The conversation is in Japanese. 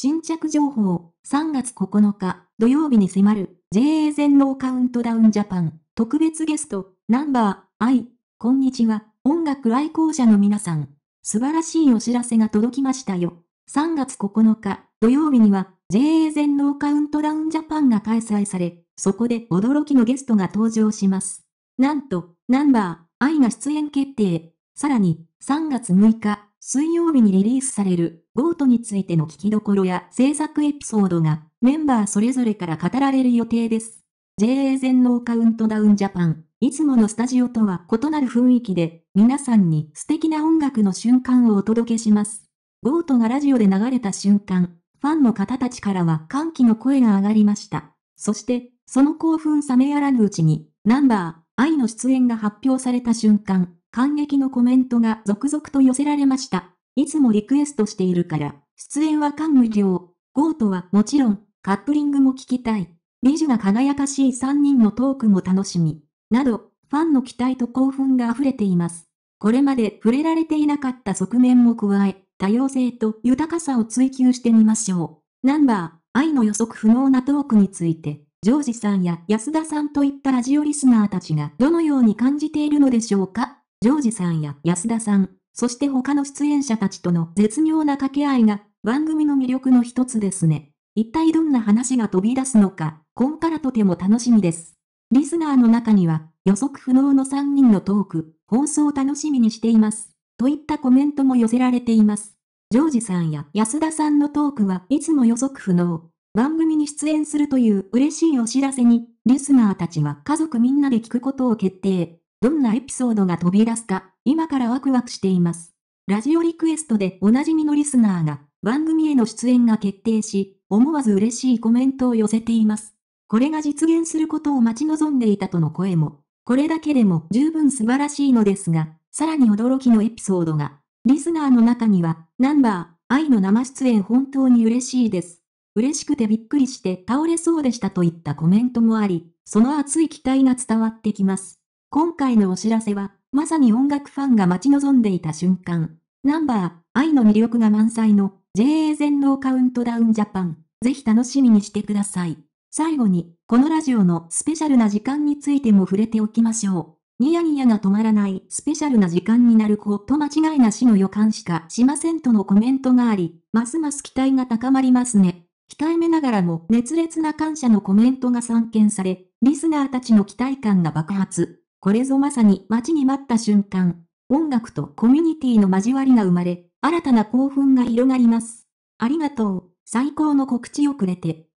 新着情報、3月9日、土曜日に迫る、JA 全農カウントダウンジャパン、特別ゲスト、ナンバー、I、こんにちは、音楽愛好者の皆さん、素晴らしいお知らせが届きましたよ。3月9日、土曜日には、JA 全農カウントダウンジャパンが開催され、そこで驚きのゲストが登場します。なんと、ナンバー、I が出演決定。さらに、3月6日、水曜日にリリースされる、ゴートについての聞きどころや制作エピソードが、メンバーそれぞれから語られる予定です。JA 全農カウントダウンジャパン、いつものスタジオとは異なる雰囲気で、皆さんに素敵な音楽の瞬間をお届けします。ゴートがラジオで流れた瞬間、ファンの方たちからは歓喜の声が上がりました。そして、その興奮冷めやらぬうちに、ナンバー、愛の出演が発表された瞬間、感激のコメントが続々と寄せられました。いつもリクエストしているから、出演は感無量。ゴートはもちろん、カップリングも聞きたい。美女が輝かしい3人のトークも楽しみ。など、ファンの期待と興奮が溢れています。これまで触れられていなかった側面も加え、多様性と豊かさを追求してみましょう。ナンバー、愛の予測不能なトークについて、ジョージさんや安田さんといったラジオリスナーたちがどのように感じているのでしょうかジョージさんや安田さん、そして他の出演者たちとの絶妙な掛け合いが番組の魅力の一つですね。一体どんな話が飛び出すのか、今からとても楽しみです。リスナーの中には予測不能の3人のトーク、放送を楽しみにしています。といったコメントも寄せられています。ジョージさんや安田さんのトークはいつも予測不能。番組に出演するという嬉しいお知らせに、リスナーたちは家族みんなで聞くことを決定。どんなエピソードが飛び出すか、今からワクワクしています。ラジオリクエストでおなじみのリスナーが、番組への出演が決定し、思わず嬉しいコメントを寄せています。これが実現することを待ち望んでいたとの声も、これだけでも十分素晴らしいのですが、さらに驚きのエピソードが、リスナーの中には、ナンバー、愛の生出演本当に嬉しいです。嬉しくてびっくりして倒れそうでしたといったコメントもあり、その熱い期待が伝わってきます。今回のお知らせは、まさに音楽ファンが待ち望んでいた瞬間。ナンバー、愛の魅力が満載の JA 全農カウントダウンジャパン。ぜひ楽しみにしてください。最後に、このラジオのスペシャルな時間についても触れておきましょう。ニヤニヤが止まらないスペシャルな時間になること間違いなしの予感しかしませんとのコメントがあり、ますます期待が高まりますね。控えめながらも熱烈な感謝のコメントが散見され、リスナーたちの期待感が爆発。これぞまさに待ちに待った瞬間、音楽とコミュニティの交わりが生まれ、新たな興奮が広がります。ありがとう、最高の告知をくれて。